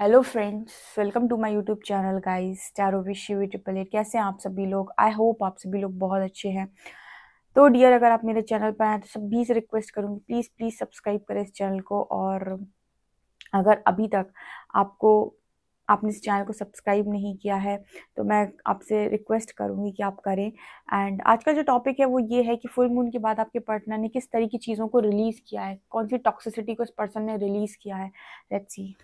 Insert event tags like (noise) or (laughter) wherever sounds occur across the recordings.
Hello friends welcome to my YouTube channel guys tarot you triple eight कैसे हैं आप सभी लोग आई होप आप सभी लोग बहुत अच्छे हैं तो डियर अगर आप मेरे चैनल पर आए तो सभी से रिक्वेस्ट करूँगी प्लीज़ प्लीज़ सब्सक्राइब करें इस चैनल को और अगर अभी तक आपको आपने इस चैनल को सब्सक्राइब नहीं किया है तो मैं आपसे रिक्वेस्ट करूँगी कि आप करें एंड आज का जो टॉपिक है वो ये है कि फुल मून के बाद आपके पार्टनर ने किस तरह की चीज़ों को रिलीज़ किया है कौन सी टॉक्सिसिटी को इस पर्सन ने रिलीज़ किया है लेट्स सी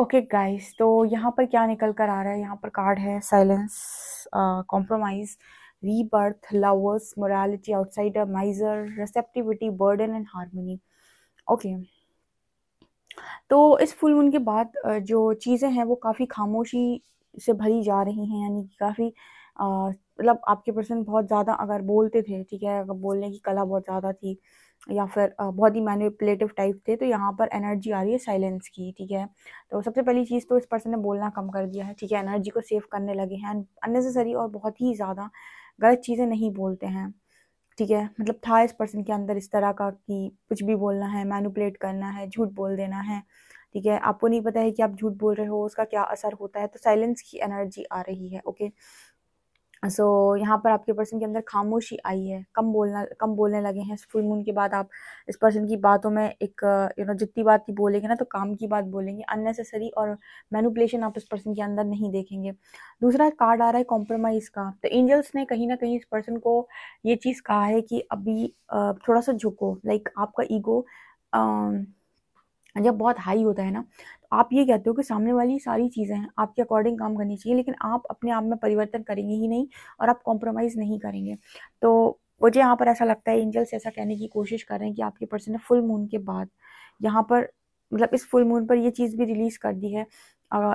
ओके गाइस तो यहाँ पर क्या निकल कर आ रहा है यहाँ पर कार्ड है silence compromise rebirth lovers morality outsider miser receptivity burden and harmony okay तो इस फुल मून के बाद uh, जो चीज़ें हैं वो काफ़ी खामोशी से भरी जा रही हैं यानी कि काफ़ी uh, मतलब आपके पर्सन बहुत ज़्यादा अगर बोलते थे ठीक है अगर बोलने की कला बहुत ज़्यादा थी या फिर बहुत ही मैनिपुलेटिव टाइप थे तो यहाँ पर एनर्जी आ रही है साइलेंस की ठीक है तो सबसे पहली चीज़ तो इस पर्सन ने बोलना कम कर दिया है ठीक है एनर्जी को सेव करने लगे हैं अननेसेसरी और बहुत ही ज़्यादा गलत चीज़ें नहीं बोलते हैं ठीक है मतलब था इस पर्सन के अंदर इस तरह का कि कुछ भी बोलना है मैनुपलेट करना है झूठ बोल देना है ठीक है आपको नहीं पता है कि आप झूठ बोल रहे हो उसका क्या असर होता है तो साइलेंस की एनर्जी आ रही है ओके सो so, यहाँ पर आपके पर्सन के अंदर खामोशी आई है कम बोलना कम बोलने लगे हैं फुल मून के बाद आप इस पर्सन की बातों में एक यू नो जितनी बात की बोलेंगे ना तो काम की बात बोलेंगे अननेसेसरी और मैनुपलेशन आप इस पर्सन के अंदर नहीं देखेंगे दूसरा कार्ड आ रहा है कॉम्प्रोमाइज़ का तो एंजल्स ने कहीं ना कहीं इस पर्सन को ये चीज़ कहा है कि अभी थोड़ा सा झुको लाइक आपका ईगो जब बहुत हाई होता है ना तो आप ये कहते हो कि सामने वाली सारी चीज़ें हैं आपके अकॉर्डिंग काम करनी चाहिए लेकिन आप अपने आप में परिवर्तन करेंगे ही नहीं और आप कॉम्प्रोमाइज़ नहीं करेंगे तो मुझे यहाँ पर ऐसा लगता है एंजल्स ऐसा कहने की कोशिश कर रहे हैं कि आपकी पर्सन ने फुल मून के बाद यहाँ पर मतलब इस फुल मून पर ये चीज़ भी रिलीज़ कर दी है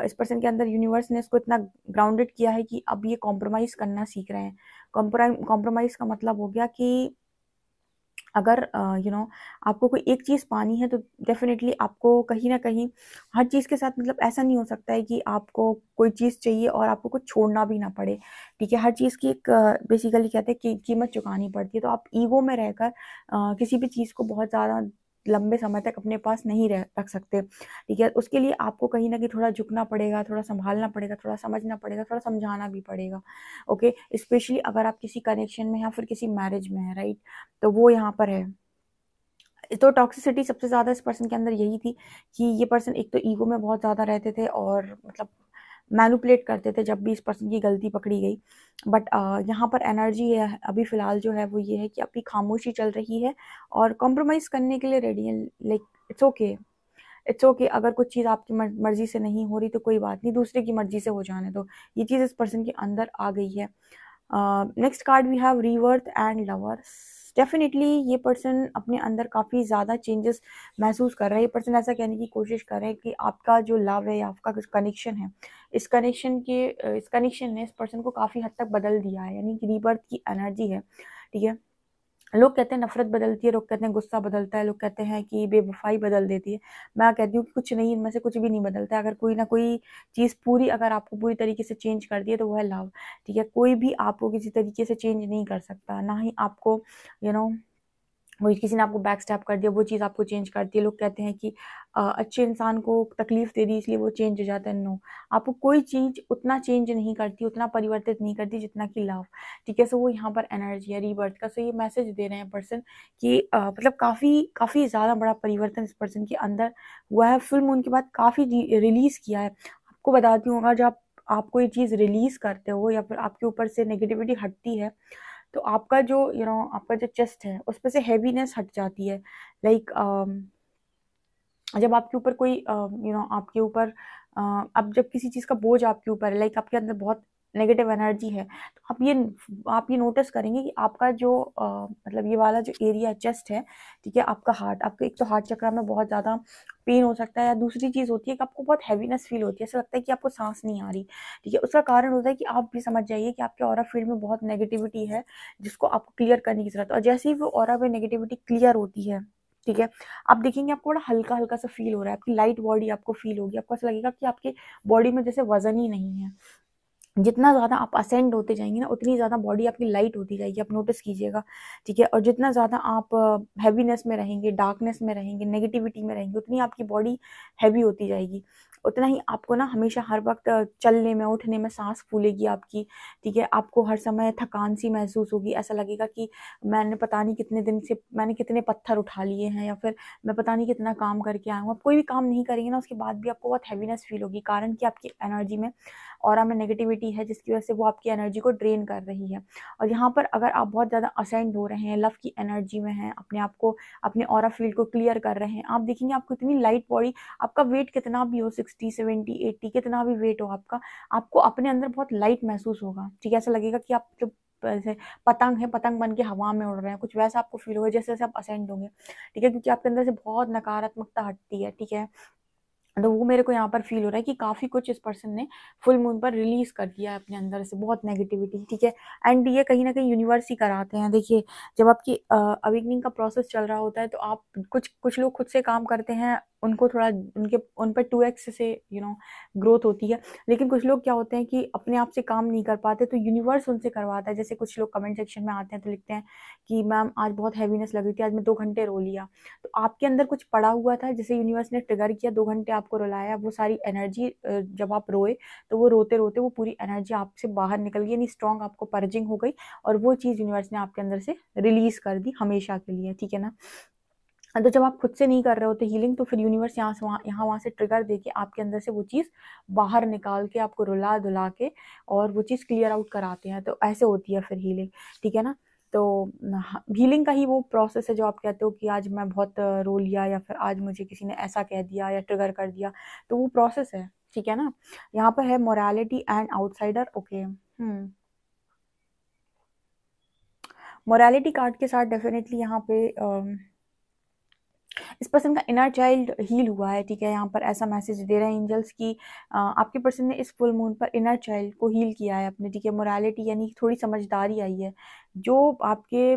इस पर्सन के अंदर यूनिवर्स ने इसको इतना ग्राउंडेड किया है कि अब ये कॉम्प्रोमाइज़ करना सीख रहे हैं कॉम्प्रोमाइज़ का मतलब हो गया कि अगर यू नो आपको कोई एक चीज़ पानी है तो डेफिनेटली आपको कहीं ना कहीं हर चीज़ के साथ मतलब ऐसा नहीं हो सकता है कि आपको कोई चीज़ चाहिए और आपको कुछ छोड़ना भी ना पड़े ठीक है हर चीज़ की एक बेसिकली कहते हैं कि कीमत चुकानी पड़ती है तो आप ईगो में रहकर किसी भी चीज़ को बहुत ज़्यादा लंबे समय तक अपने पास नहीं रह रख सकते ठीक है उसके लिए आपको कहीं ना कहीं थोड़ा झुकना पड़ेगा थोड़ा संभालना पड़ेगा थोड़ा समझना पड़ेगा थोड़ा समझाना भी पड़ेगा ओके स्पेशली अगर आप किसी कनेक्शन में या फिर किसी मैरिज में है राइट तो वो यहाँ पर है तो टॉक्सिसिटी सबसे ज़्यादा इस पर्सन के अंदर यही थी कि ये पर्सन एक तो ईगो में बहुत ज़्यादा रहते थे और मतलब मैनुपलेट करते थे जब भी इस पर्सन की गलती पकड़ी गई बट uh, यहाँ पर एनर्जी है अभी फ़िलहाल जो है वो ये है कि अभी खामोशी चल रही है और कॉम्प्रोमाइज़ करने के लिए रेडी है like it's okay it's okay अगर कुछ चीज़ आपकी मर्ज़ी से नहीं हो रही तो कोई बात नहीं दूसरे की मर्ज़ी से हो जाने तो ये चीज़ इस पर्सन के अंदर आ गई है next card we have rebirth and lovers definitely ये पर्सन अपने अंदर काफ़ी ज़्यादा चेंजेस महसूस कर रहा है ये पर्सन ऐसा कहने की कोशिश कर रहे हैं कि आपका जो लव है या आपका कुछ कनेक्शन है इस कनेक्शन के इस कनेक्शन ने इस पर्सन को काफ़ी हद तक बदल दिया है यानी कि रीबर्थ की एनर्जी है ठीक है लोग कहते हैं नफरत बदलती है लोग कहते हैं गुस्सा बदलता है लोग कहते हैं कि बेवफाई बदल देती है मैं कहती हूँ कि कुछ नहीं इनमें से कुछ भी नहीं बदलता है अगर कोई ना कोई चीज़ पूरी अगर आपको पूरी तरीके से चेंज करती है तो वह है लव ठीक है कोई भी आपको किसी तरीके से चेंज नहीं कर सकता ना ही आपको यू you नो know, वो किसी ने आपको बैक स्टैप कर दिया वो चीज़ आपको चेंज करती है लोग कहते हैं कि आ, अच्छे इंसान को तकलीफ़ दे दी इसलिए वो चेंज हो जाता है नो आपको कोई चीज़ उतना चेंज नहीं करती उतना परिवर्तित नहीं करती जितना कि लव ठीक है सो वो यहाँ पर एनर्जी है रीबर्थ का सो ये मैसेज दे रहे हैं पर्सन कि मतलब काफ़ी काफ़ी ज़्यादा बड़ा परिवर्तन इस पर्सन के अंदर हुआ है फिल्म उनके बाद काफ़ी रिलीज़ किया है आपको बताती हूँ अगर जब आप कोई चीज़ रिलीज़ करते हो या फिर आपके ऊपर से नेगेटिविटी हटती है तो आपका जो यू you नो know, आपका जो चेस्ट है उस पर से हैवीनेस हट जाती है लाइक like, um, जब आपके ऊपर कोई यू um, नो आपके ऊपर uh, अब जब किसी चीज़ का बोझ आपके ऊपर है लाइक आपके अंदर बहुत नेगेटिव एनर्जी है तो आप ये आप ये नोटिस करेंगे कि आपका जो आ, मतलब ये वाला जो एरिया चेस्ट है ठीक है आपका हार्ट आपका एक तो हार्ट चक्रा में बहुत ज़्यादा पेन हो सकता है या दूसरी चीज़ होती है कि आपको बहुत हैवीनेस फील होती है ऐसा लगता है कि आपको सांस नहीं आ रही ठीक है उसका कारण होता है कि आप भी समझ जाइए कि आपके और फील्ड में बहुत नेगेटिविटी है जिसको आपको क्लियर करने की ज़रूरत है और जैसे ही वो और में नेगेटिविटी क्लियर होती है ठीक है आप देखेंगे आपको बड़ा हल्का हल्का सा फील हो रहा है आपकी लाइट बॉडी आपको फील होगी आपको ऐसा लगेगा कि आपके बॉडी में जैसे वजन ही नहीं है जितना ज़्यादा आप असेंड होते जाएंगे ना उतनी ज़्यादा बॉडी आपकी लाइट होती जाएगी आप नोटिस कीजिएगा ठीक है और जितना ज़्यादा आप हैवीनेस में रहेंगे डार्कनेस में रहेंगे नेगेटिविटी में रहेंगे उतनी आपकी बॉडी हैवी होती जाएगी उतना ही आपको ना हमेशा हर वक्त चलने में उठने में सांस फूलेगी आपकी ठीक है आपको हर समय थकान सी महसूस होगी ऐसा लगेगा कि मैंने पता नहीं कितने दिन से मैंने कितने पत्थर उठा लिए हैं या फिर मैं पता नहीं कितना काम करके आया हूँ आप कोई भी काम नहीं करेंगे ना उसके बाद भी आपको बहुत हैवीनेस फील होगी कारण कि आपकी एनर्जी में और में नेगेटिविटी है जिसकी वजह से वो आपकी एनर्जी को ड्रेन कर रही है और यहाँ पर अगर आप बहुत ज़्यादा असेंड हो रहे हैं लव की एनर्जी में हैं अपने आप को अपने और फील्ड को क्लियर कर रहे हैं आप देखेंगे आपको इतनी लाइट बॉडी आपका वेट कितना भी हो सिक्सटी सेवेंटी एट्टी कितना भी वेट हो आपका आपको अपने अंदर बहुत लाइट महसूस होगा ठीक है ऐसा लगेगा कि आप जो जैसे पतंग है पतंग बन के हवा में उड़ रहे हैं कुछ वैसा आपको फील होगा जैसे जैसे आप असेंड होंगे ठीक है क्योंकि आपके अंदर से बहुत नकारात्मकता हटती है ठीक है तो वो मेरे को यहाँ पर फील हो रहा है कि काफ़ी कुछ इस पर्सन ने फुल मून पर रिलीज़ कर दिया है अपने अंदर से बहुत नेगेटिविटी ठीक है एंड ये कहीं ना कहीं यूनिवर्स ही कराते हैं देखिए जब आपकी अवेकनिंग का प्रोसेस चल रहा होता है तो आप कुछ कुछ लोग खुद से काम करते हैं उनको थोड़ा उनके उन पर टू एक्स से यू नो ग्रोथ होती है लेकिन कुछ लोग क्या होते हैं कि अपने आप से काम नहीं कर पाते तो यूनिवर्स उनसे करवाता है जैसे कुछ लोग कमेंट सेक्शन में आते हैं तो लिखते हैं कि मैम आज बहुत हैवीनेस लग रही थी आज मैं दो घंटे रो लिया तो आपके अंदर कुछ पड़ा हुआ था जैसे यूनिवर्स ने ट्रिगर किया दो घंटे आपको रुलाया वो सारी एनर्जी जब आप रोए तो वो रोते रोते वो पूरी एनर्जी आपसे बाहर निकल गई यानी स्ट्रॉन्ग आपको पर्जिंग हो गई और वो चीज़ यूनिवर्स ने आपके अंदर से रिलीज़ कर दी हमेशा के लिए ठीक है ना हाँ तो जब आप खुद से नहीं कर रहे होते तो हीलिंग तो फिर यूनिवर्स यहाँ से वहाँ यहाँ वहाँ से ट्रिगर दे के आपके अंदर से वो चीज़ बाहर निकाल के आपको रुला दुला के और वो चीज़ क्लियर आउट कराते हैं तो ऐसे होती है फिर हीलिंग ठीक है ना तो हीलिंग हाँ, का ही वो प्रोसेस है जो आप कहते हो कि आज मैं बहुत रो लिया या फिर आज मुझे किसी ने ऐसा कह दिया या ट्रिगर कर दिया तो वो प्रोसेस है ठीक है ना यहाँ पर है morality and outsider okay hmm morality card के साथ डेफिनेटली यहाँ पे uh, इस पर्सन का इनर चाइल्ड हील हुआ है ठीक है यहाँ पर ऐसा मैसेज दे रहे हैं एंजल्स की आपके पर्सन ने इस फुल मून पर इनर चाइल्ड को हील किया है अपने ठीक है मोरालिटी यानी थोड़ी समझदारी आई है जो आपके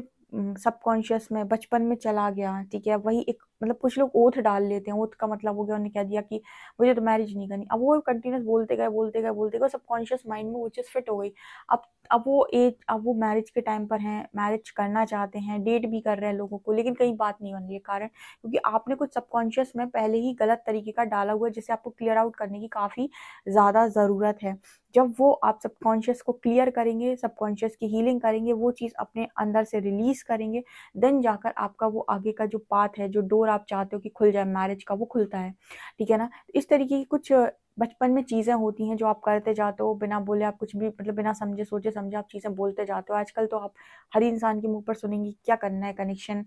सबकॉन्शियस में बचपन में चला गया ठीक है वही एक मतलब कुछ लोग ओथ डाल लेते हैं ओथ का मतलब हो गया उन्होंने कह दिया कि मुझे तो मैरिज नहीं करनी अब वो कंटिन्यूस बोलते गए बोलते गए बोलते गए सबकॉन्शियस माइंड में वो चीज़ फिट हो गई अब अब वो एज अब वो मैरिज के टाइम पर हैं मैरिज करना चाहते हैं डेट भी कर रहे हैं लोगों को लेकिन कहीं बात नहीं बन रही है कारण क्योंकि आपने कुछ सबकॉन्शियस में पहले ही गलत तरीके का डाला हुआ है जिसे आपको क्लियर आउट करने की काफ़ी ज़्यादा ज़रूरत है जब वो आप सबकॉन्शियस को क्लियर करेंगे सबकॉन्शियस की हीलिंग करेंगे वो चीज़ अपने अंदर से रिलीज़ करेंगे देन जाकर आपका वो आगे का जो पाथ है जो डोर आप चाहते हो कि खुल जाए मैरिज का वो खुलता है ठीक है ना तो इस तरीके की कुछ बचपन में चीज़ें होती हैं जो आप करते जाते हो बिना बोले आप कुछ भी मतलब बिना समझे सोचे समझे आप चीज़ें बोलते जाते हो आजकल तो आप हर इंसान के मुंह पर सुनेंगे क्या करना है कनेक्शन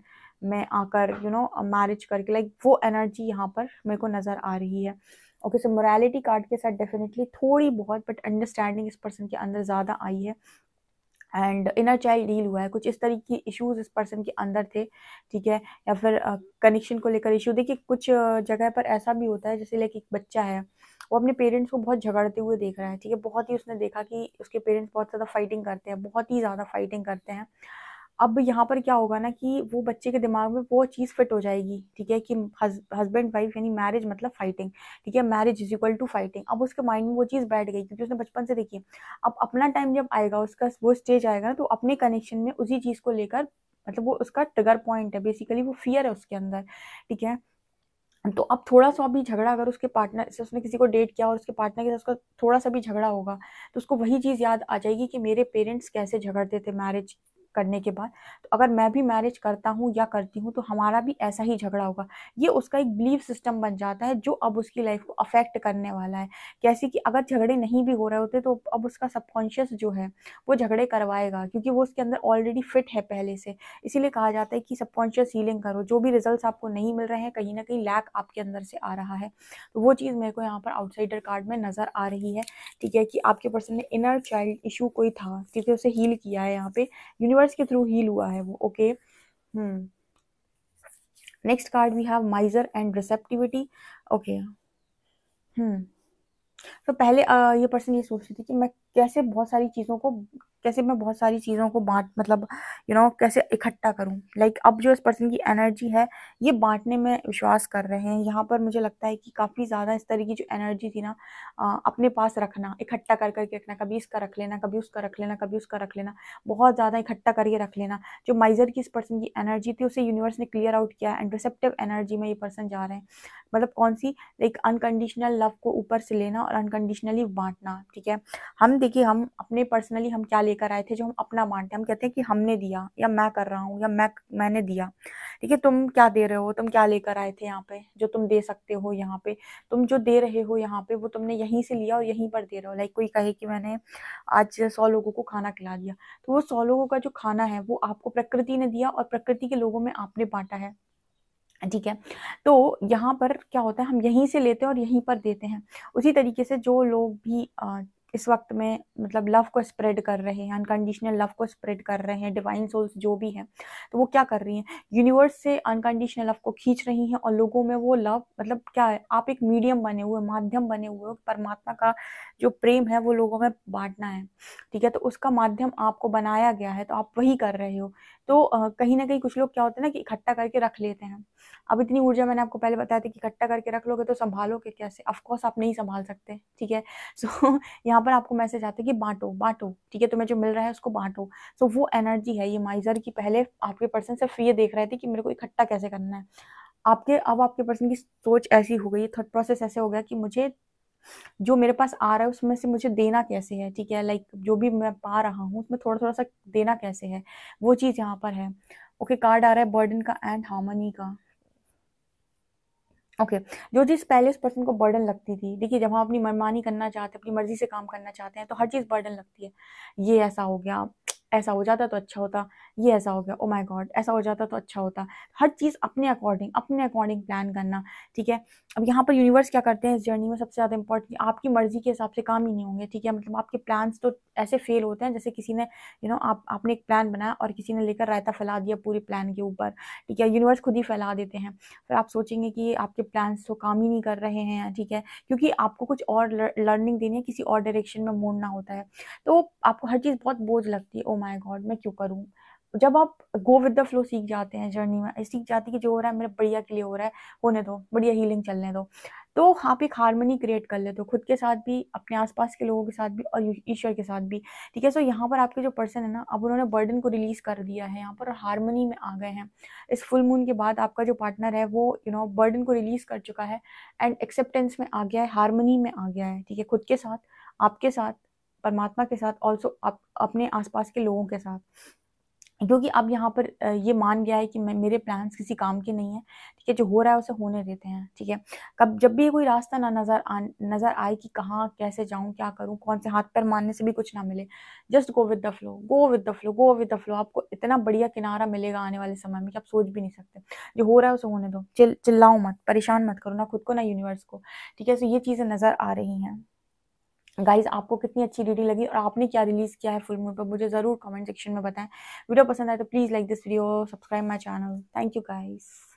में आकर यू नो मैरिज करके लाइक वो एनर्जी यहाँ पर मेरे को नज़र आ रही है ओके सो मोरालिटी कार्ड के साथ डेफिनेटली थोड़ी बहुत बट अंडरस्टैंडिंग इस पर्सन के अंदर ज़्यादा आई है एंड इनर चाइल्ड डील हुआ है कुछ इस तरीके की इश्यूज इस पर्सन के अंदर थे ठीक है या फिर कनेक्शन को लेकर इशू देखिए कुछ जगह पर ऐसा भी होता है जैसे लाइक एक बच्चा है वो अपने पेरेंट्स को बहुत झगड़ते हुए देख रहा है ठीक है बहुत ही उसने देखा कि उसके पेरेंट्स बहुत ज़्यादा फाइटिंग करते हैं बहुत ही ज़्यादा फाइटिंग करते हैं अब यहाँ पर क्या होगा ना कि वो बच्चे के दिमाग में वो चीज़ फिट हो जाएगी ठीक है कि हस्बैंड वाइफ यानी मैरिज मतलब फाइटिंग ठीक है marriage is equal to fighting अब उसके माइंड में वो चीज़ बैठ गई क्योंकि उसने बचपन से देखी अब अपना टाइम जब आएगा उसका वो स्टेज आएगा ना तो अपने कनेक्शन में उसी चीज़ को लेकर मतलब वो उसका टगर पॉइंट है बेसिकली वो फियर है उसके अंदर ठीक है तो अब थोड़ा सा भी झगड़ा अगर उसके पार्टनर से उसने किसी को डेट किया और उसके पार्टनर के साथ उसका थोड़ा सा भी झगड़ा होगा तो उसको वही चीज़ याद आ जाएगी कि मेरे पेरेंट्स कैसे झगड़ते थे मैरिज करने के बाद तो अगर मैं भी मैरिज करता हूँ या करती हूँ तो हमारा भी ऐसा ही झगड़ा होगा ये उसका एक बिलीफ सिस्टम बन जाता है जो अब उसकी लाइफ को अफेक्ट करने वाला है कैसे कि अगर झगड़े नहीं भी हो रहे होते तो अब उसका सबकॉन्शियस जो है वो झगड़े करवाएगा क्योंकि वो उसके अंदर ऑलरेडी फिट है पहले से इसीलिए कहा जाता है कि सबकॉन्शियस हीलिंग करो जो भी रिजल्ट आपको नहीं मिल रहे हैं कहीं ना कहीं लैक आपके अंदर से आ रहा है तो वो चीज़ मेरे को यहाँ पर आउटसाइडर कार्ड में नज़र आ रही है ठीक है कि आपके पर्सन में इनर चाइल्ड इशू कोई था ठीक है उसे हील किया है यहाँ पे यूनिवर्स यूनिवर्स के थ्रू हील हुआ है वो okay hmm next card we have miser and receptivity okay hmm तो पहले आ, ये पर्सन ये सोच रही थी कि मैं कैसे बहुत सारी चीज़ों को कैसे मैं बहुत सारी चीज़ों को बांट मतलब यू you नो know, कैसे इकट्ठा करूं लाइक like, अब जो इस पर्सन की एनर्जी है ये बांटने में विश्वास कर रहे हैं यहाँ पर मुझे लगता है कि काफ़ी ज़्यादा इस तरह की जो एनर्जी थी ना अपने पास रखना इकट्ठा कर करके रखना कभी इसका रख लेना कभी उसका रख लेना कभी उसका रख लेना बहुत ज़्यादा इकट्ठा करके रख लेना जो माइजर की इस पर्सन की एनर्जी थी उसे यूनिवर्स ने क्लियर आउट किया एंड रिसेप्टिव एनर्जी में ये पर्सन जा रहे हैं मतलब कौन सी लाइक अनकंडीशनल लव को ऊपर से लेना और अनकंडीशनली बांटना ठीक है हम देखिए हम अपने पर्सनली हम क्या ले लेकर आए थे जो हम अपना मानते हैं हम कहते हैं कि हमने दिया या मैं कर रहा हूँ या मैं मैंने दिया ठीक है तुम क्या दे रहे हो तुम क्या लेकर आए थे यहाँ पे जो तुम दे सकते हो यहाँ पे तुम जो दे रहे हो यहाँ पे वो तुमने यहीं से लिया और यहीं पर दे रहे हो लाइक कोई कहे कि मैंने आज सौ लोगों को खाना खिला दिया तो वो सौ लोगों का जो खाना है वो आपको प्रकृति ने दिया और प्रकृति के लोगों में आपने बांटा है ठीक है तो यहाँ पर क्या होता है हम यहीं से लेते हैं और यहीं पर देते हैं उसी तरीके से जो लोग भी इस वक्त में मतलब लव को स्प्रेड कर रहे हैं अनकंडीशनल लव को स्प्रेड कर रहे हैं डिवाइन सोल्स जो भी हैं तो वो क्या कर रही हैं यूनिवर्स से अनकंडीशनल लव को खींच रही हैं और लोगों में वो लव मतलब क्या है आप एक मीडियम बने हुए माध्यम बने हुए परमात्मा का जो प्रेम है वो लोगों में बांटना है ठीक है तो उसका माध्यम आपको बनाया गया है तो आप वही कर रहे हो तो कहीं ना कहीं कुछ लोग क्या होते हैं ना कि इकट्ठा करके रख लेते हैं अब इतनी ऊर्जा मैंने आपको पहले बताया था कि इकट्ठा करके रख लोगे तो संभालोगे कैसे ऑफकोर्स आप नहीं संभाल सकते ठीक है सो (laughs) यहाँ पर आपको मैसेज आता है कि बांटो बांटो ठीक है तुम्हें जो मिल रहा है उसको बांटो सो so, वो एनर्जी है ये माइजर की पहले आपके पर्सन सिर्फ ये देख रहे थे कि मेरे को इकट्ठा कैसे करना है आपके अब आपके पर्सन की सोच ऐसी हो गई थॉट प्रोसेस ऐसे हो गया कि मुझे जो मेरे पास आ रहा है उसमें से मुझे देना कैसे है ठीक है लाइक like, जो भी मैं पा रहा हूँ उसमें थोड़ा थोड़ा सा देना कैसे है वो चीज़ यहाँ पर है ओके okay, कार्ड आ रहा है बर्डन का एंड हार्मनी का ओके okay. जो चीज़ पहले उस पर्सन को बर्डन लगती थी देखिए जब हम अपनी मनमानी करना चाहते हैं अपनी मर्जी से काम करना चाहते हैं तो हर चीज़ बर्डन लगती है ये ऐसा हो गया ऐसा हो जाता तो अच्छा होता ये ऐसा हो गया ओ माय गॉड ऐसा हो जाता तो अच्छा होता हर चीज़ अपने अकॉर्डिंग अपने अकॉर्डिंग प्लान करना ठीक है अब यहाँ पर यूनिवर्स क्या करते हैं इस जर्नी में सबसे ज़्यादा इंपॉर्टेंट आपकी मर्ज़ी के हिसाब से काम ही नहीं होंगे ठीक है मतलब आपके प्लान्स तो ऐसे फेल होते हैं जैसे किसी ने यू नो आप आपने एक प्लान बनाया और किसी ने लेकर रायता फैला दिया पूरे प्लान के ऊपर ठीक है यूनिवर्स खुद ही फैला देते हैं फिर आप सोचेंगे कि आपके प्लान्स तो काम ही नहीं कर रहे हैं ठीक है क्योंकि आपको कुछ और लर्निंग देनी है किसी और डायरेक्शन में मोड़ना होता है तो आपको हर चीज़ बहुत बोझ लगती है oh ओ माय गॉड मैं क्यों करूँ जब आप गो विद द फ्लो सीख जाते हैं जर्नी में सीख जाती है कि जो हो रहा है मेरा बढ़िया के लिए हो रहा है होने दो बढ़िया हीलिंग चलने दो तो आप एक हारमोनी क्रिएट कर लेते हो खुद के साथ भी अपने आसपास के लोगों के साथ भी और ईश्वर के साथ भी ठीक है सो यहाँ पर आपके जो पर्सन है ना अब उन्होंने बर्डन को रिलीज़ कर दिया है यहाँ पर हारमोनी में आ गए हैं इस फुल मून के बाद आपका जो पार्टनर है वो यू नो बर्डन को रिलीज़ कर चुका है एंड एक्सेप्टेंस में आ गया है हारमोनी में आ गया है ठीक है खुद के साथ आपके साथ परमात्मा के साथ ऑल्सो आप अपने आसपास के लोगों के साथ क्योंकि अब यहाँ पर ये मान गया है कि मेरे प्लान्स किसी काम के नहीं है ठीक है जो हो रहा है उसे होने देते हैं ठीक है कब जब भी कोई रास्ता ना नज़र आ नज़र आए कि कहाँ कैसे जाऊँ क्या करूँ कौन से हाथ पैर मारने से भी कुछ ना मिले just go with the flow go with the flow go with the flow आपको इतना बढ़िया किनारा मिलेगा आने वाले समय में कि आप सोच भी नहीं सकते जो हो रहा है उसे होने दो चिल चिल्लाओ मत परेशान मत करो ना खुद को ना यूनिवर्स को ठीक है सो ये चीज़ें नज़र आ रही हैं गाइज आपको कितनी अच्छी रीडिंग लगी और आपने क्या रिलीज़ किया है फुल मून पर मुझे ज़रूर कमेंट सेक्शन में बताएं वीडियो पसंद आए तो please like this video subscribe my channel thank you guys